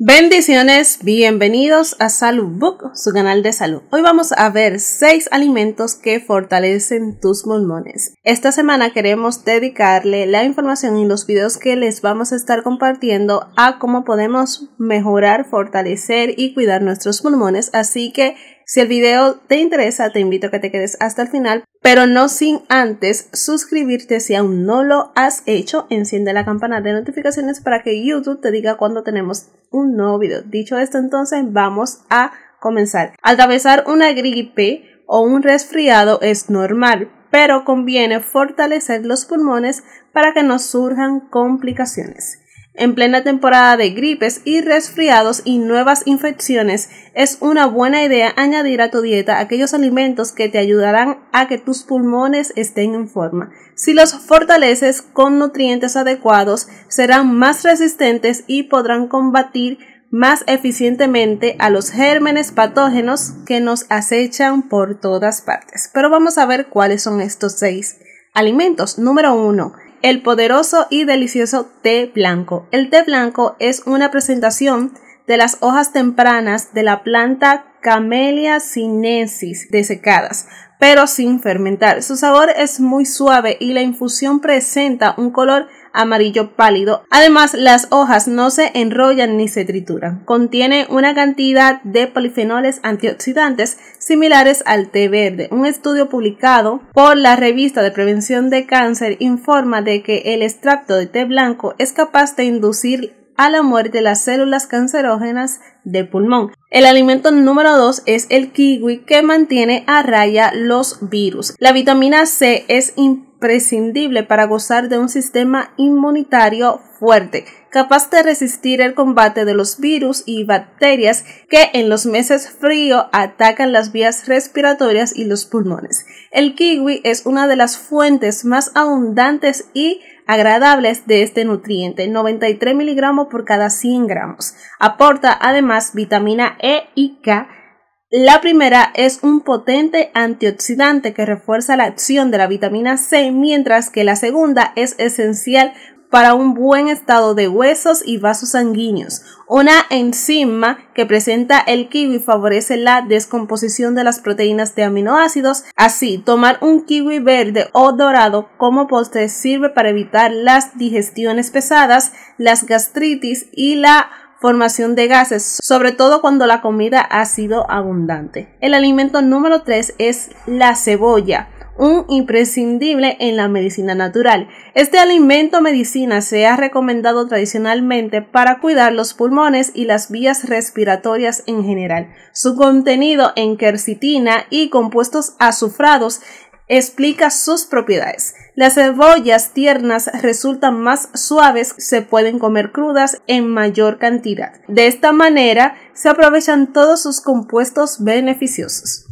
Bendiciones, bienvenidos a Salud Book, su canal de salud. Hoy vamos a ver 6 alimentos que fortalecen tus pulmones. Esta semana queremos dedicarle la información y los videos que les vamos a estar compartiendo a cómo podemos mejorar, fortalecer y cuidar nuestros pulmones, así que si el video te interesa, te invito a que te quedes hasta el final, pero no sin antes suscribirte si aún no lo has hecho. Enciende la campana de notificaciones para que YouTube te diga cuando tenemos un nuevo video. Dicho esto, entonces vamos a comenzar. Atravesar una gripe o un resfriado es normal, pero conviene fortalecer los pulmones para que no surjan complicaciones. En plena temporada de gripes y resfriados y nuevas infecciones, es una buena idea añadir a tu dieta aquellos alimentos que te ayudarán a que tus pulmones estén en forma. Si los fortaleces con nutrientes adecuados, serán más resistentes y podrán combatir más eficientemente a los gérmenes patógenos que nos acechan por todas partes. Pero vamos a ver cuáles son estos seis alimentos. Número uno, el poderoso y delicioso té blanco. El té blanco es una presentación de las hojas tempranas de la planta Camellia sinensis desecadas, pero sin fermentar. Su sabor es muy suave y la infusión presenta un color amarillo pálido. Además, las hojas no se enrollan ni se trituran. Contiene una cantidad de polifenoles antioxidantes similares al té verde. Un estudio publicado por la revista de prevención de cáncer informa de que el extracto de té blanco es capaz de inducir a la muerte las células cancerógenas de pulmón. El alimento número 2 es el kiwi que mantiene a raya los virus. La vitamina C es imprescindible para gozar de un sistema inmunitario fuerte, capaz de resistir el combate de los virus y bacterias que en los meses frío atacan las vías respiratorias y los pulmones. El kiwi es una de las fuentes más abundantes y agradables de este nutriente, 93 miligramos por cada 100 gramos. Aporta además vitamina E y K la primera es un potente antioxidante que refuerza la acción de la vitamina C, mientras que la segunda es esencial para un buen estado de huesos y vasos sanguíneos. Una enzima que presenta el kiwi favorece la descomposición de las proteínas de aminoácidos. Así, tomar un kiwi verde o dorado como postre sirve para evitar las digestiones pesadas, las gastritis y la formación de gases, sobre todo cuando la comida ha sido abundante. El alimento número 3 es la cebolla un imprescindible en la medicina natural. Este alimento medicina se ha recomendado tradicionalmente para cuidar los pulmones y las vías respiratorias en general. Su contenido en quercitina y compuestos azufrados explica sus propiedades. Las cebollas tiernas resultan más suaves, se pueden comer crudas en mayor cantidad. De esta manera se aprovechan todos sus compuestos beneficiosos.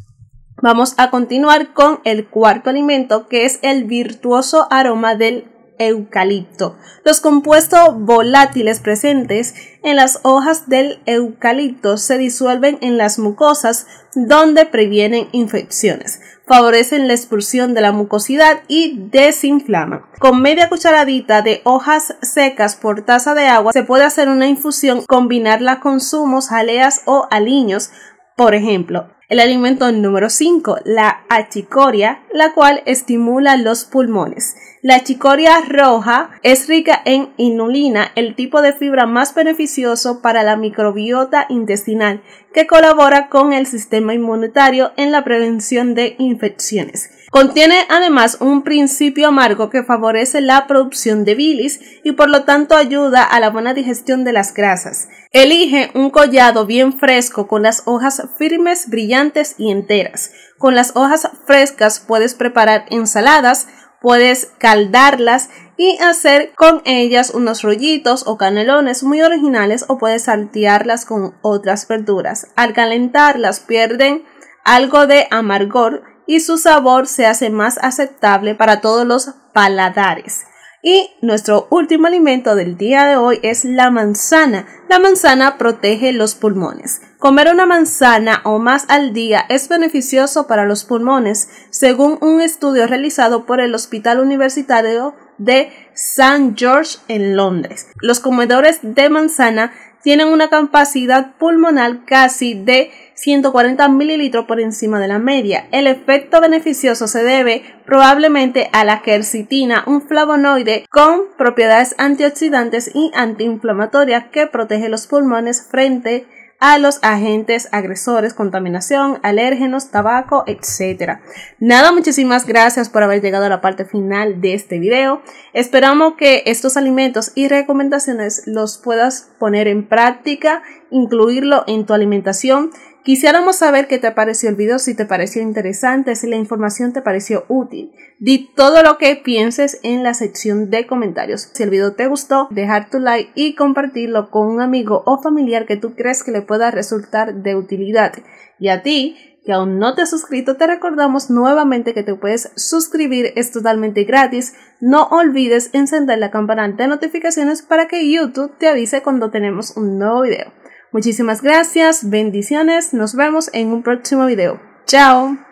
Vamos a continuar con el cuarto alimento que es el virtuoso aroma del eucalipto. Los compuestos volátiles presentes en las hojas del eucalipto se disuelven en las mucosas donde previenen infecciones favorecen la expulsión de la mucosidad y desinflaman. Con media cucharadita de hojas secas por taza de agua se puede hacer una infusión, combinarla con zumos, jaleas o aliños por ejemplo, el alimento número 5, la achicoria, la cual estimula los pulmones. La achicoria roja es rica en inulina, el tipo de fibra más beneficioso para la microbiota intestinal, que colabora con el sistema inmunitario en la prevención de infecciones. Contiene además un principio amargo que favorece la producción de bilis y por lo tanto ayuda a la buena digestión de las grasas. Elige un collado bien fresco con las hojas firmes brillantes y enteras. Con las hojas frescas puedes preparar ensaladas, puedes caldarlas y hacer con ellas unos rollitos o canelones muy originales o puedes saltearlas con otras verduras. Al calentarlas pierden algo de amargor y su sabor se hace más aceptable para todos los paladares. Y nuestro último alimento del día de hoy es la manzana. La manzana protege los pulmones. Comer una manzana o más al día es beneficioso para los pulmones, según un estudio realizado por el Hospital Universitario de St. George en Londres. Los comedores de manzana tienen una capacidad pulmonar casi de 140 mililitros por encima de la media. El efecto beneficioso se debe probablemente a la quercitina, un flavonoide con propiedades antioxidantes y antiinflamatorias que protege los pulmones frente a los agentes agresores, contaminación, alérgenos, tabaco, etc. Nada, muchísimas gracias por haber llegado a la parte final de este video. Esperamos que estos alimentos y recomendaciones los puedas poner en práctica, incluirlo en tu alimentación Quisiéramos saber qué te pareció el video, si te pareció interesante, si la información te pareció útil. Di todo lo que pienses en la sección de comentarios. Si el video te gustó, dejar tu like y compartirlo con un amigo o familiar que tú crees que le pueda resultar de utilidad. Y a ti, que aún no te has suscrito, te recordamos nuevamente que te puedes suscribir, es totalmente gratis. No olvides encender la campana de notificaciones para que YouTube te avise cuando tenemos un nuevo video. Muchísimas gracias, bendiciones, nos vemos en un próximo video. Chao.